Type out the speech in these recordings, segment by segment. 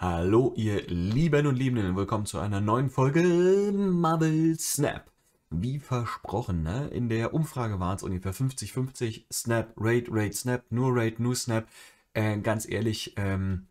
Hallo ihr Lieben und Liebenden, willkommen zu einer neuen Folge Marvel Snap. Wie versprochen, ne? in der Umfrage waren es ungefähr 50-50, Snap, Raid, Raid, Snap, nur Raid, nur Snap. Äh, ganz ehrlich, ähm,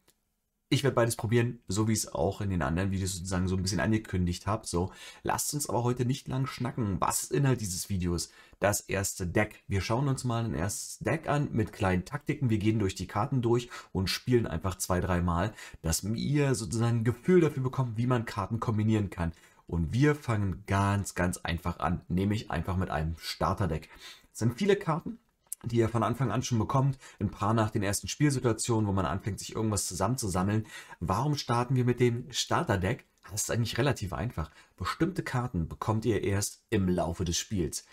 ich werde beides probieren, so wie ich es auch in den anderen Videos sozusagen so ein bisschen angekündigt habe. So, lasst uns aber heute nicht lang schnacken. Was ist Inhalt dieses Videos? Das erste Deck. Wir schauen uns mal ein erstes Deck an mit kleinen Taktiken. Wir gehen durch die Karten durch und spielen einfach zwei, dreimal, dass ihr sozusagen ein Gefühl dafür bekommt, wie man Karten kombinieren kann. Und wir fangen ganz, ganz einfach an, nämlich einfach mit einem Starterdeck. Es sind viele Karten, die ihr von Anfang an schon bekommt, ein paar nach den ersten Spielsituationen, wo man anfängt, sich irgendwas zusammenzusammeln. Warum starten wir mit dem Starterdeck? Das ist eigentlich relativ einfach. Bestimmte Karten bekommt ihr erst im Laufe des Spiels.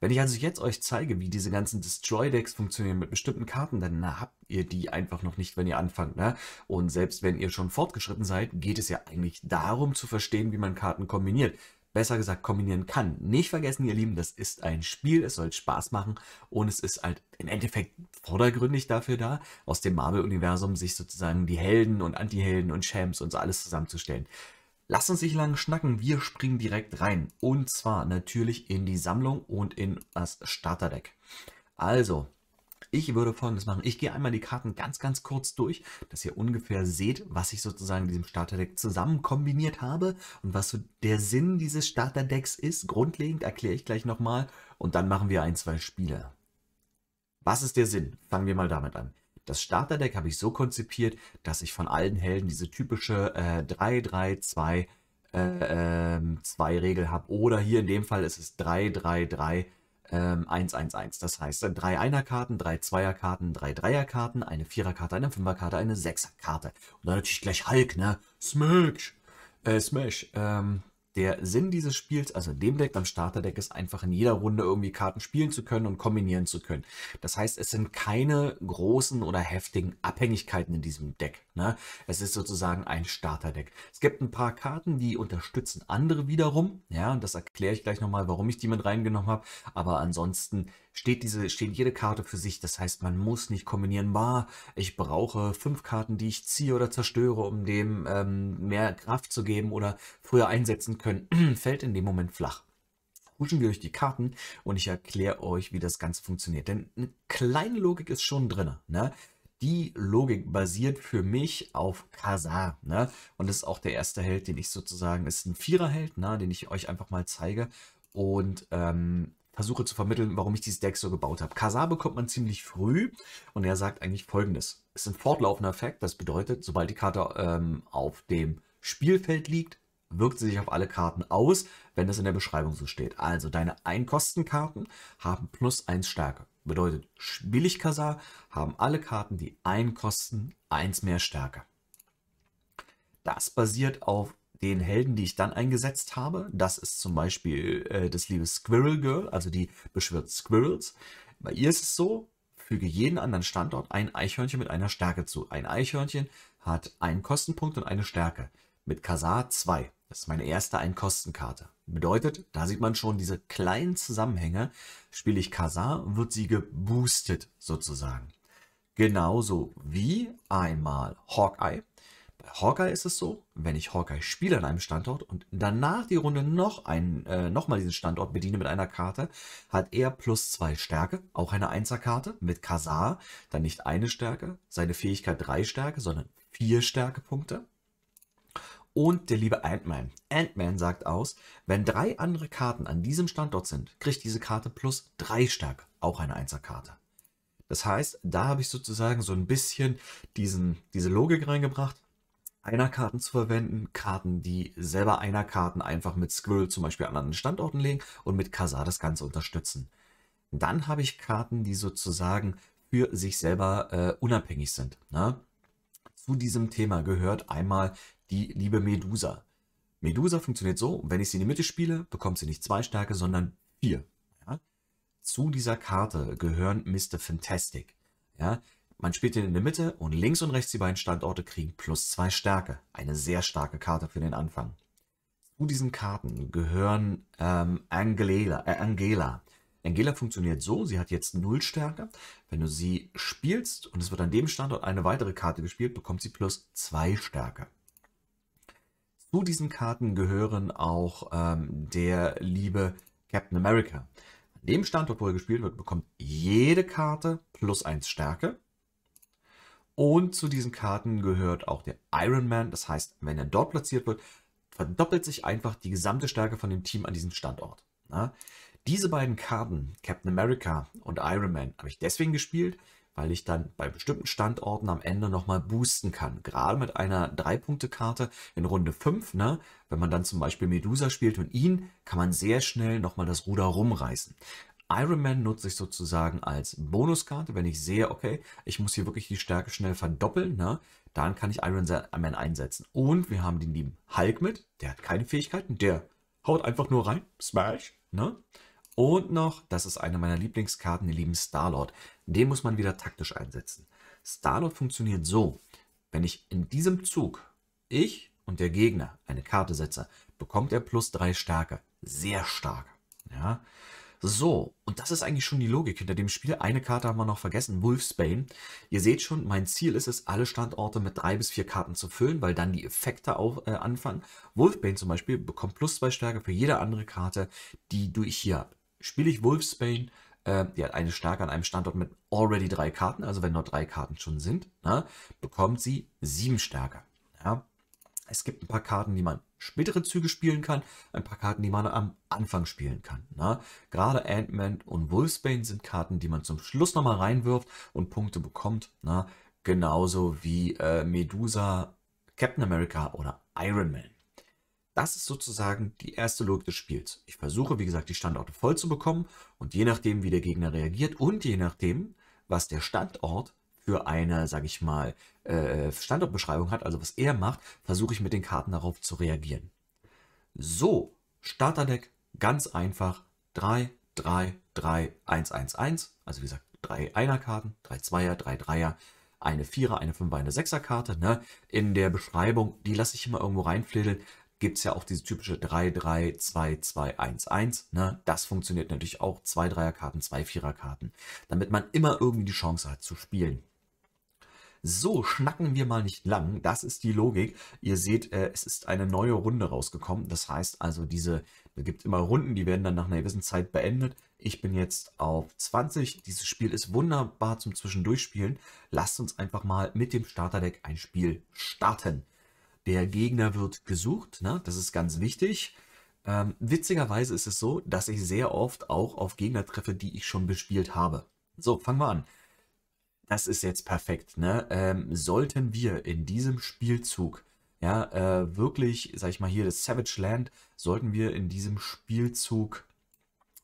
Wenn ich also jetzt euch zeige, wie diese ganzen Destroy-Decks funktionieren mit bestimmten Karten, dann habt ihr die einfach noch nicht, wenn ihr anfangt. Ne? Und selbst wenn ihr schon fortgeschritten seid, geht es ja eigentlich darum zu verstehen, wie man Karten kombiniert besser gesagt kombinieren kann. Nicht vergessen, ihr Lieben, das ist ein Spiel, es soll Spaß machen und es ist halt im Endeffekt vordergründig dafür da, aus dem Marvel-Universum sich sozusagen die Helden und Antihelden und Champs und so alles zusammenzustellen. Lasst uns nicht lange schnacken, wir springen direkt rein. Und zwar natürlich in die Sammlung und in das Starterdeck. Also, ich würde folgendes machen. Ich gehe einmal die Karten ganz, ganz kurz durch, dass ihr ungefähr seht, was ich sozusagen in diesem Starterdeck zusammen kombiniert habe und was so der Sinn dieses Starterdecks ist. Grundlegend erkläre ich gleich nochmal und dann machen wir ein, zwei Spiele. Was ist der Sinn? Fangen wir mal damit an. Das Starterdeck habe ich so konzipiert, dass ich von allen Helden diese typische äh, 3, 3, 2, äh, äh, 2 Regel habe. Oder hier in dem Fall ist es 3, 3, 3, ähm, 1, 1, 1. Das heißt, drei Einerkarten, drei Zweierkarten, drei Dreierkarten, eine Viererkarte, eine Fünferkarte, eine Sechserkarte. Und dann natürlich gleich Hulk, ne? Smash! Äh, Smash. Ähm, der Sinn dieses Spiels, also in dem Deck, beim Starterdeck, ist einfach in jeder Runde irgendwie Karten spielen zu können und kombinieren zu können. Das heißt, es sind keine großen oder heftigen Abhängigkeiten in diesem Deck. Ne? Es ist sozusagen ein Starterdeck. Es gibt ein paar Karten, die unterstützen andere wiederum. Ja, und das erkläre ich gleich nochmal, warum ich die mit reingenommen habe. Aber ansonsten steht diese, steht jede Karte für sich. Das heißt, man muss nicht kombinieren, bah, ich brauche fünf Karten, die ich ziehe oder zerstöre, um dem ähm, mehr Kraft zu geben oder früher einsetzen können. Fällt in dem Moment flach huschen wir euch die Karten und ich erkläre euch, wie das Ganze funktioniert. Denn eine kleine Logik ist schon drin. Ne? Die Logik basiert für mich auf Khazar. Ne? Und das ist auch der erste Held, den ich sozusagen, ist ein Viererheld, ne? den ich euch einfach mal zeige. Und ähm, versuche zu vermitteln, warum ich dieses Deck so gebaut habe. Kasar bekommt man ziemlich früh und er sagt eigentlich folgendes. Es ist ein fortlaufender Effekt, das bedeutet, sobald die Karte ähm, auf dem Spielfeld liegt, wirkt sie sich auf alle Karten aus, wenn das in der Beschreibung so steht. Also deine Einkostenkarten haben plus 1 Stärke. Bedeutet, ich Kasar haben alle Karten, die einkosten, 1 mehr Stärke. Das basiert auf den Helden, die ich dann eingesetzt habe. Das ist zum Beispiel äh, das liebe Squirrel Girl, also die beschwört Squirrels. Bei ihr ist es so, füge jeden anderen Standort ein Eichhörnchen mit einer Stärke zu. Ein Eichhörnchen hat einen Kostenpunkt und eine Stärke. Mit Kasar 2. Das ist meine erste Ein-Kosten-Karte. Bedeutet, da sieht man schon diese kleinen Zusammenhänge. Spiele ich Kasar, wird sie geboostet sozusagen. Genauso wie einmal Hawkeye. Bei Hawkeye ist es so, wenn ich Hawkeye spiele an einem Standort und danach die Runde noch, einen, äh, noch mal diesen Standort bediene mit einer Karte, hat er plus zwei Stärke, auch eine Einserkarte mit Kazar, dann nicht eine Stärke, seine Fähigkeit drei Stärke, sondern vier Stärkepunkte. Und der liebe Ant-Man. Ant-Man sagt aus, wenn drei andere Karten an diesem Standort sind, kriegt diese Karte plus drei Stärke, auch eine Einserkarte. Das heißt, da habe ich sozusagen so ein bisschen diesen, diese Logik reingebracht. Einerkarten zu verwenden. Karten, die selber Einerkarten einfach mit Squirrel zum Beispiel an anderen Standorten legen und mit Kazar das Ganze unterstützen. Dann habe ich Karten, die sozusagen für sich selber äh, unabhängig sind. Ne? Zu diesem Thema gehört einmal die liebe Medusa. Medusa funktioniert so, wenn ich sie in die Mitte spiele, bekommt sie nicht zwei Stärke, sondern vier. Ja? Zu dieser Karte gehören Mr. Fantastic. Ja? Man spielt ihn in der Mitte und links und rechts die beiden Standorte kriegen plus zwei Stärke. Eine sehr starke Karte für den Anfang. Zu diesen Karten gehören ähm, Angela, äh, Angela. Angela funktioniert so, sie hat jetzt null Stärke. Wenn du sie spielst und es wird an dem Standort eine weitere Karte gespielt, bekommt sie plus zwei Stärke. Zu diesen Karten gehören auch ähm, der liebe Captain America. An dem Standort, wo er gespielt wird, bekommt jede Karte plus 1 Stärke. Und zu diesen Karten gehört auch der Iron Man. Das heißt, wenn er dort platziert wird, verdoppelt sich einfach die gesamte Stärke von dem Team an diesem Standort. Ja? Diese beiden Karten, Captain America und Iron Man, habe ich deswegen gespielt, weil ich dann bei bestimmten Standorten am Ende nochmal boosten kann. Gerade mit einer 3-Punkte-Karte in Runde 5, ne? wenn man dann zum Beispiel Medusa spielt und ihn, kann man sehr schnell nochmal das Ruder rumreißen. Iron Man nutze ich sozusagen als Bonuskarte, wenn ich sehe, okay, ich muss hier wirklich die Stärke schnell verdoppeln, ne? dann kann ich Iron äh, Man einsetzen. Und wir haben den lieben Hulk mit, der hat keine Fähigkeiten, der haut einfach nur rein, Smash, ne? Und noch, das ist eine meiner Lieblingskarten, den lieben Starlord. Den muss man wieder taktisch einsetzen. Starlord funktioniert so, wenn ich in diesem Zug, ich und der Gegner, eine Karte setze, bekommt er plus drei Stärke. Sehr stark. Ja. So, und das ist eigentlich schon die Logik hinter dem Spiel. Eine Karte haben wir noch vergessen, Wolfsbane. Ihr seht schon, mein Ziel ist es, alle Standorte mit drei bis vier Karten zu füllen, weil dann die Effekte auch äh, anfangen. Wolfsbane zum Beispiel bekommt plus zwei Stärke für jede andere Karte, die du ich hier habe. Spiele ich Wolfsbane, äh, die hat eine Stärke an einem Standort mit already drei Karten, also wenn nur drei Karten schon sind, na, ne, bekommt sie sieben Stärke. Ja. Es gibt ein paar Karten, die man spätere Züge spielen kann, ein paar Karten, die man am Anfang spielen kann. Na? Ne? Gerade Ant-Man und Wolfsbane sind Karten, die man zum Schluss nochmal reinwirft und Punkte bekommt. Na? Ne? Genauso wie äh, Medusa, Captain America oder Iron Man. Das ist sozusagen die erste Logik des Spiels. Ich versuche, wie gesagt, die Standorte voll zu bekommen und je nachdem, wie der Gegner reagiert und je nachdem, was der Standort für eine, sage ich mal, äh, Standortbeschreibung hat, also was er macht, versuche ich mit den Karten darauf zu reagieren. So, Starterdeck, ganz einfach, 3, 3, 3, 1, 1, 1, also wie gesagt, 3 Einer-Karten, 3 Zweier, 3 Dreier, eine Vierer, eine Fünfer, eine Sechser-Karte. Ne? In der Beschreibung, die lasse ich immer irgendwo reinflitteln, gibt es ja auch diese typische 3, 3, 2, 2, 1, 1. Ne? Das funktioniert natürlich auch, 2 Dreier-Karten, 2 Vierer-Karten, damit man immer irgendwie die Chance hat zu spielen. So, schnacken wir mal nicht lang. Das ist die Logik. Ihr seht, äh, es ist eine neue Runde rausgekommen. Das heißt also, diese, da gibt immer Runden, die werden dann nach einer gewissen Zeit beendet. Ich bin jetzt auf 20. Dieses Spiel ist wunderbar zum Zwischendurchspielen. Lasst uns einfach mal mit dem Starterdeck ein Spiel starten. Der Gegner wird gesucht, ne? das ist ganz wichtig. Ähm, witzigerweise ist es so, dass ich sehr oft auch auf Gegner treffe, die ich schon bespielt habe. So, fangen wir an das ist jetzt perfekt. Ne? Ähm, sollten wir in diesem Spielzug, ja, äh, wirklich, sag ich mal hier, das Savage Land, sollten wir in diesem Spielzug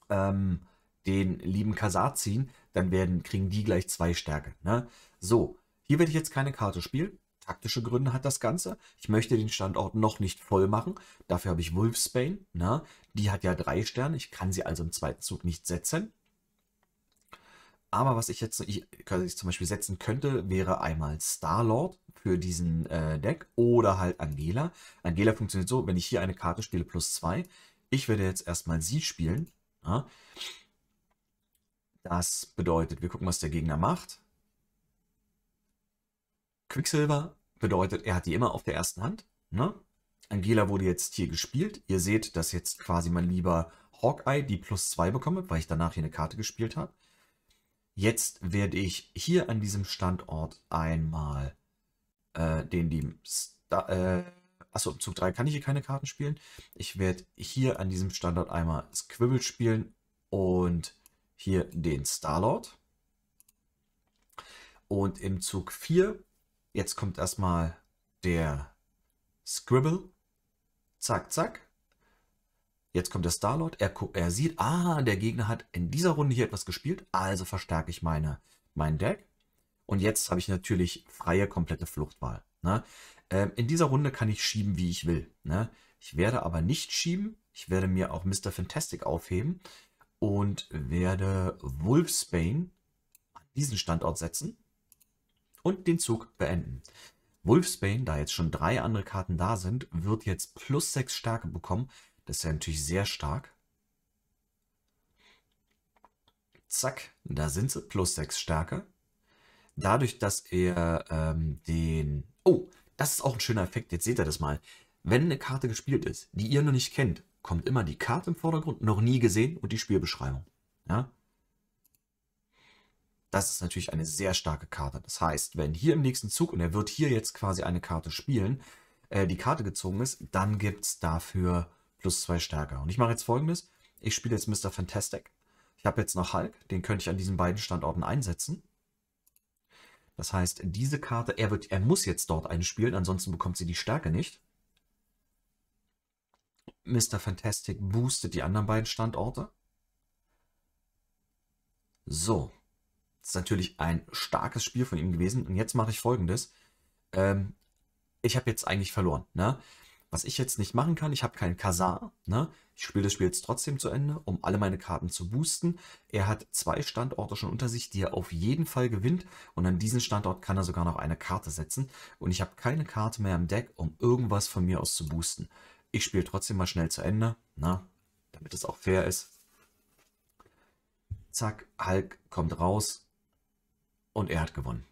ähm, den lieben Kasar ziehen, dann werden, kriegen die gleich zwei Stärke. Ne? So, hier werde ich jetzt keine Karte spielen. Taktische Gründe hat das Ganze. Ich möchte den Standort noch nicht voll machen. Dafür habe ich Wolfsbane. Ne? Die hat ja drei Sterne. Ich kann sie also im zweiten Zug nicht setzen. Aber was ich jetzt ich, ich zum Beispiel setzen könnte, wäre einmal Star-Lord für diesen äh, Deck oder halt Angela. Angela funktioniert so, wenn ich hier eine Karte spiele, plus 2. Ich werde jetzt erstmal sie spielen. Ja. Das bedeutet, wir gucken, was der Gegner macht. Quicksilver bedeutet, er hat die immer auf der ersten Hand. Ne? Angela wurde jetzt hier gespielt. Ihr seht, dass jetzt quasi mein lieber Hawkeye die plus 2 bekomme, weil ich danach hier eine Karte gespielt habe. Jetzt werde ich hier an diesem Standort einmal äh, den lieben Star, äh, achso, im Zug 3 kann ich hier keine Karten spielen. Ich werde hier an diesem Standort einmal Squibble spielen und hier den Starlord. Und im Zug 4, jetzt kommt erstmal der Scribble. Zack, zack. Jetzt kommt der Starlord, er, er sieht, ah, der Gegner hat in dieser Runde hier etwas gespielt, also verstärke ich meine, mein Deck. Und jetzt habe ich natürlich freie, komplette Fluchtwahl. Ne? Ähm, in dieser Runde kann ich schieben, wie ich will. Ne? Ich werde aber nicht schieben. Ich werde mir auch Mr. Fantastic aufheben und werde Wolfsbane an diesen Standort setzen und den Zug beenden. Wolfsbane, da jetzt schon drei andere Karten da sind, wird jetzt plus 6 Stärke bekommen das ist ja natürlich sehr stark. Zack, da sind sie. Plus 6 Stärke. Dadurch, dass er ähm, den... Oh, das ist auch ein schöner Effekt. Jetzt seht ihr das mal. Wenn eine Karte gespielt ist, die ihr noch nicht kennt, kommt immer die Karte im Vordergrund, noch nie gesehen und die Spielbeschreibung. Ja? Das ist natürlich eine sehr starke Karte. Das heißt, wenn hier im nächsten Zug, und er wird hier jetzt quasi eine Karte spielen, äh, die Karte gezogen ist, dann gibt es dafür plus 2 stärker. Und ich mache jetzt folgendes. Ich spiele jetzt Mr. Fantastic. Ich habe jetzt noch Hulk. Den könnte ich an diesen beiden Standorten einsetzen. Das heißt, diese Karte, er, wird, er muss jetzt dort einspielen, ansonsten bekommt sie die Stärke nicht. Mr. Fantastic boostet die anderen beiden Standorte. So. Das ist natürlich ein starkes Spiel von ihm gewesen. Und jetzt mache ich folgendes. Ähm, ich habe jetzt eigentlich verloren. Ne? Was ich jetzt nicht machen kann, ich habe keinen Kasar. Ne? Ich spiele das Spiel jetzt trotzdem zu Ende, um alle meine Karten zu boosten. Er hat zwei Standorte schon unter sich, die er auf jeden Fall gewinnt. Und an diesen Standort kann er sogar noch eine Karte setzen. Und ich habe keine Karte mehr im Deck, um irgendwas von mir aus zu boosten. Ich spiele trotzdem mal schnell zu Ende, ne? damit es auch fair ist. Zack, Hulk kommt raus und er hat gewonnen.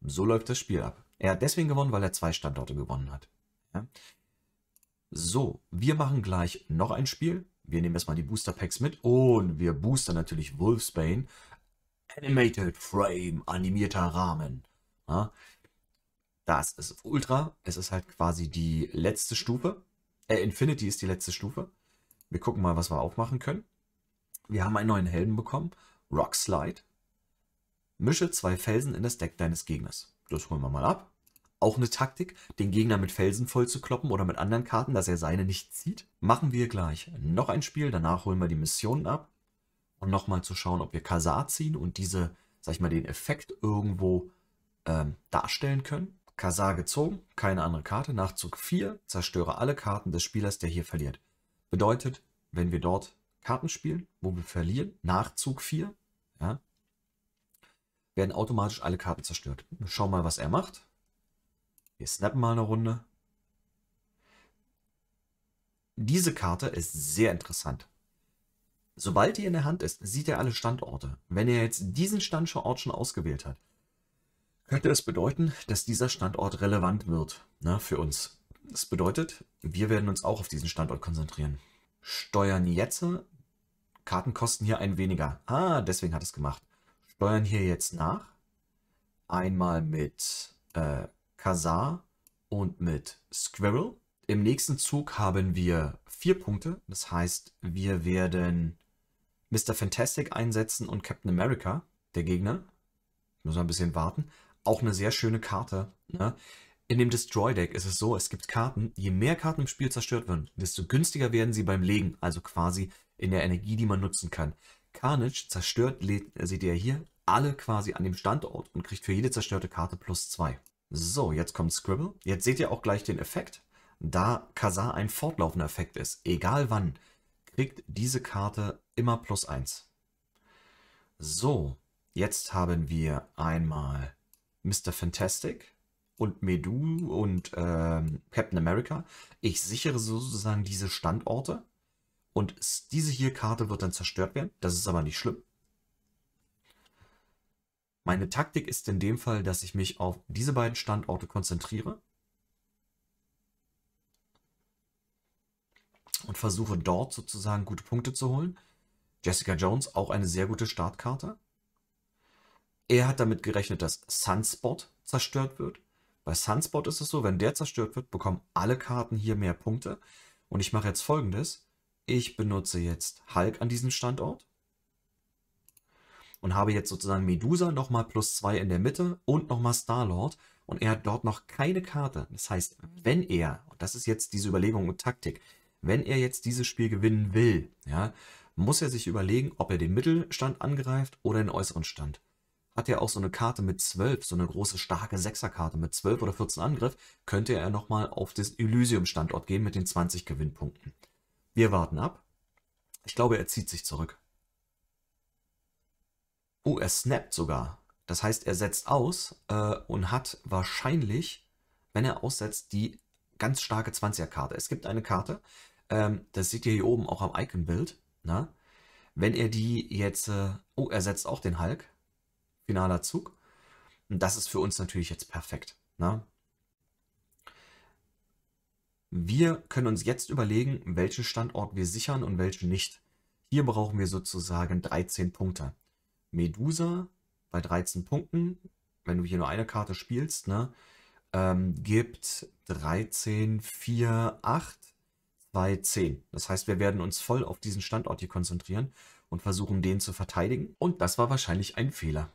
So läuft das Spiel ab. Er hat deswegen gewonnen, weil er zwei Standorte gewonnen hat. Ja? So, wir machen gleich noch ein Spiel. Wir nehmen erstmal die Booster Packs mit und wir boostern natürlich Wolfsbane. Animated Frame, animierter Rahmen. Ja? Das ist Ultra. Es ist halt quasi die letzte Stufe. Äh, Infinity ist die letzte Stufe. Wir gucken mal, was wir aufmachen können. Wir haben einen neuen Helden bekommen. Rock Slide. Mische zwei Felsen in das Deck deines Gegners das holen wir mal ab. Auch eine Taktik, den Gegner mit Felsen voll zu kloppen oder mit anderen Karten, dass er seine nicht zieht. Machen wir gleich noch ein Spiel, danach holen wir die Missionen ab. Und nochmal zu schauen, ob wir Kasar ziehen und diese, sag ich mal, den Effekt irgendwo ähm, darstellen können. Kasar gezogen, keine andere Karte. Nachzug 4, zerstöre alle Karten des Spielers, der hier verliert. Bedeutet, wenn wir dort Karten spielen, wo wir verlieren, Nachzug 4, ja, werden automatisch alle Karten zerstört. Wir mal, was er macht. Wir snappen mal eine Runde. Diese Karte ist sehr interessant. Sobald die in der Hand ist, sieht er alle Standorte. Wenn er jetzt diesen Standort schon ausgewählt hat, könnte das bedeuten, dass dieser Standort relevant wird ne, für uns. Das bedeutet, wir werden uns auch auf diesen Standort konzentrieren. Steuern jetzt. Karten kosten hier ein weniger. Ah, deswegen hat es gemacht steuern hier jetzt nach. Einmal mit äh, Kazar und mit Squirrel. Im nächsten Zug haben wir vier Punkte. Das heißt, wir werden Mr. Fantastic einsetzen und Captain America, der Gegner. Müssen wir ein bisschen warten. Auch eine sehr schöne Karte. Ne? In dem Destroy-Deck ist es so, es gibt Karten, je mehr Karten im Spiel zerstört werden, desto günstiger werden sie beim Legen, also quasi in der Energie, die man nutzen kann. Carnage zerstört, äh, seht ihr hier, alle quasi an dem Standort und kriegt für jede zerstörte Karte plus 2. So, jetzt kommt Scribble. Jetzt seht ihr auch gleich den Effekt. Da Kazar ein fortlaufender Effekt ist, egal wann, kriegt diese Karte immer plus 1. So, jetzt haben wir einmal Mr. Fantastic und Medu und äh, Captain America. Ich sichere sozusagen diese Standorte und diese hier Karte wird dann zerstört werden. Das ist aber nicht schlimm. Meine Taktik ist in dem Fall, dass ich mich auf diese beiden Standorte konzentriere und versuche dort sozusagen gute Punkte zu holen. Jessica Jones, auch eine sehr gute Startkarte. Er hat damit gerechnet, dass Sunspot zerstört wird. Bei Sunspot ist es so, wenn der zerstört wird, bekommen alle Karten hier mehr Punkte. Und ich mache jetzt folgendes. Ich benutze jetzt Hulk an diesem Standort und habe jetzt sozusagen Medusa nochmal plus 2 in der Mitte und nochmal Star-Lord und er hat dort noch keine Karte. Das heißt, wenn er, und das ist jetzt diese Überlegung und Taktik, wenn er jetzt dieses Spiel gewinnen will, ja, muss er sich überlegen, ob er den Mittelstand angreift oder den äußeren Stand. Hat er auch so eine Karte mit 12, so eine große starke Sechserkarte mit 12 oder 14 Angriff, könnte er nochmal auf den Elysium-Standort gehen mit den 20 Gewinnpunkten. Wir warten ab. Ich glaube, er zieht sich zurück. Oh, er snappt sogar. Das heißt, er setzt aus äh, und hat wahrscheinlich, wenn er aussetzt, die ganz starke 20er-Karte. Es gibt eine Karte, ähm, das seht ihr hier oben auch am Icon-Bild. Ne? Wenn er die jetzt, äh, oh, er setzt auch den Hulk. Finaler Zug. Und das ist für uns natürlich jetzt perfekt. Na? Ne? Wir können uns jetzt überlegen, welchen Standort wir sichern und welchen nicht. Hier brauchen wir sozusagen 13 Punkte. Medusa bei 13 Punkten, wenn du hier nur eine Karte spielst, ne, ähm, gibt 13, 4, 8, 2, 10. Das heißt, wir werden uns voll auf diesen Standort hier konzentrieren und versuchen, den zu verteidigen. Und das war wahrscheinlich ein Fehler.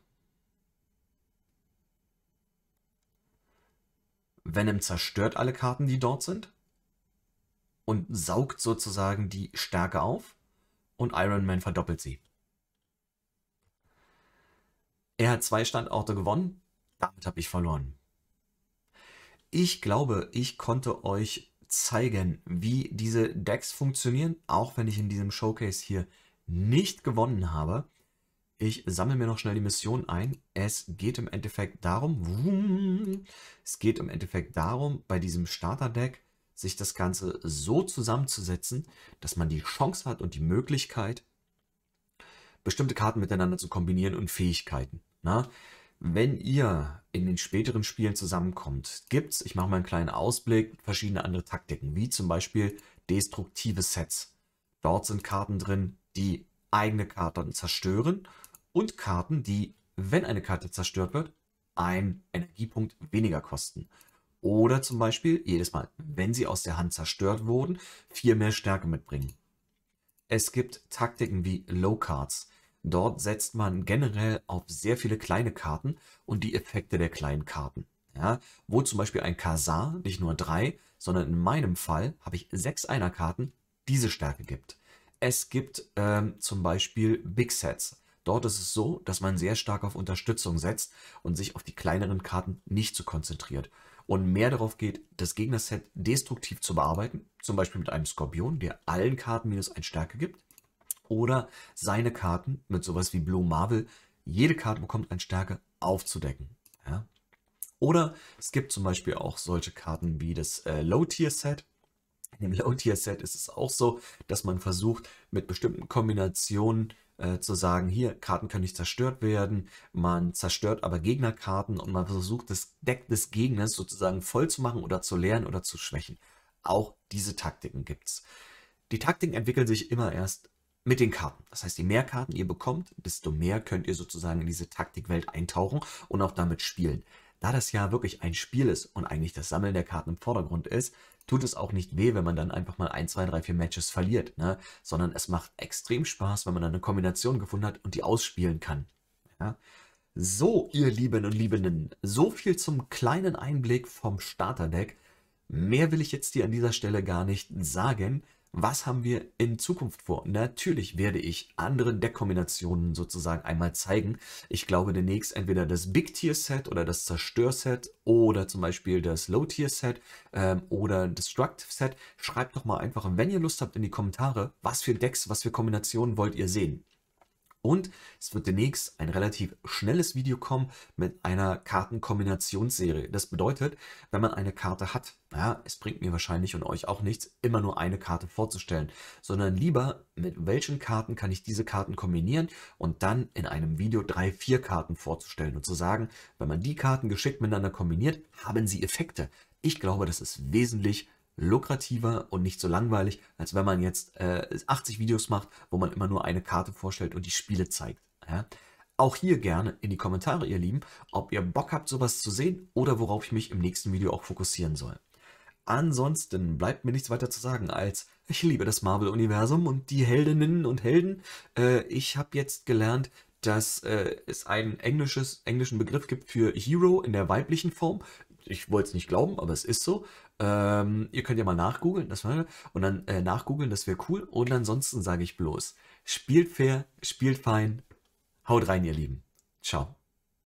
Venom zerstört alle Karten, die dort sind und saugt sozusagen die Stärke auf und Iron Man verdoppelt sie. Er hat zwei Standorte gewonnen, damit habe ich verloren. Ich glaube, ich konnte euch zeigen, wie diese Decks funktionieren, auch wenn ich in diesem Showcase hier nicht gewonnen habe. Ich sammle mir noch schnell die Mission ein. Es geht im Endeffekt darum, es geht im Endeffekt darum, bei diesem Starter-Deck, sich das Ganze so zusammenzusetzen, dass man die Chance hat und die Möglichkeit, bestimmte Karten miteinander zu kombinieren und Fähigkeiten. Na? Wenn ihr in den späteren Spielen zusammenkommt, gibt es, ich mache mal einen kleinen Ausblick, verschiedene andere Taktiken, wie zum Beispiel destruktive Sets. Dort sind Karten drin, die eigene Karten zerstören und Karten, die, wenn eine Karte zerstört wird, einen Energiepunkt weniger kosten. Oder zum Beispiel jedes Mal, wenn sie aus der Hand zerstört wurden, vier mehr Stärke mitbringen. Es gibt Taktiken wie Low Cards. Dort setzt man generell auf sehr viele kleine Karten und die Effekte der kleinen Karten. Ja, wo zum Beispiel ein Kasar nicht nur drei, sondern in meinem Fall habe ich sechs Einerkarten diese Stärke gibt. Es gibt ähm, zum Beispiel Big Sets. Dort ist es so, dass man sehr stark auf Unterstützung setzt und sich auf die kleineren Karten nicht so konzentriert und mehr darauf geht, das Gegnerset destruktiv zu bearbeiten, zum Beispiel mit einem Skorpion, der allen Karten minus 1 Stärke gibt, oder seine Karten mit sowas wie Blue Marvel, jede Karte bekommt eine Stärke, aufzudecken. Ja? Oder es gibt zum Beispiel auch solche Karten wie das äh, Low-Tier-Set, in dem Low-Tier-Set ist es auch so, dass man versucht, mit bestimmten Kombinationen äh, zu sagen, hier, Karten können nicht zerstört werden, man zerstört aber Gegnerkarten und man versucht, das Deck des Gegners sozusagen voll zu machen oder zu leeren oder zu schwächen. Auch diese Taktiken gibt es. Die Taktiken entwickeln sich immer erst mit den Karten. Das heißt, je mehr Karten ihr bekommt, desto mehr könnt ihr sozusagen in diese Taktikwelt eintauchen und auch damit spielen. Da das ja wirklich ein Spiel ist und eigentlich das Sammeln der Karten im Vordergrund ist, tut es auch nicht weh, wenn man dann einfach mal ein, zwei, drei, vier Matches verliert, ne? sondern es macht extrem Spaß, wenn man dann eine Kombination gefunden hat und die ausspielen kann. Ja? So, ihr Lieben und Liebenden, so viel zum kleinen Einblick vom Starterdeck. Mehr will ich jetzt dir an dieser Stelle gar nicht sagen was haben wir in Zukunft vor? Natürlich werde ich andere Deckkombinationen sozusagen einmal zeigen. Ich glaube demnächst entweder das Big-Tier-Set oder das Zerstör-Set oder zum Beispiel das Low-Tier-Set ähm, oder Destructive-Set. Schreibt doch mal einfach, wenn ihr Lust habt, in die Kommentare, was für Decks, was für Kombinationen wollt ihr sehen. Und es wird demnächst ein relativ schnelles Video kommen mit einer Kartenkombinationsserie. Das bedeutet, wenn man eine Karte hat, ja, es bringt mir wahrscheinlich und euch auch nichts, immer nur eine Karte vorzustellen, sondern lieber, mit welchen Karten kann ich diese Karten kombinieren und dann in einem Video drei, vier Karten vorzustellen und zu sagen, wenn man die Karten geschickt miteinander kombiniert, haben sie Effekte. Ich glaube, das ist wesentlich lukrativer und nicht so langweilig, als wenn man jetzt äh, 80 Videos macht, wo man immer nur eine Karte vorstellt und die Spiele zeigt. Ja? Auch hier gerne in die Kommentare, ihr Lieben, ob ihr Bock habt, sowas zu sehen oder worauf ich mich im nächsten Video auch fokussieren soll. Ansonsten bleibt mir nichts weiter zu sagen als, ich liebe das Marvel-Universum und die Heldinnen und Helden. Äh, ich habe jetzt gelernt, dass äh, es einen englischen Begriff gibt für Hero in der weiblichen Form. Ich wollte es nicht glauben, aber es ist so. Ähm, ihr könnt ja mal nachgoogeln, das war, und dann äh, nachgoogeln, das wäre cool. Und ansonsten sage ich bloß, spielt fair, spielt fein, haut rein, ihr Lieben. Ciao.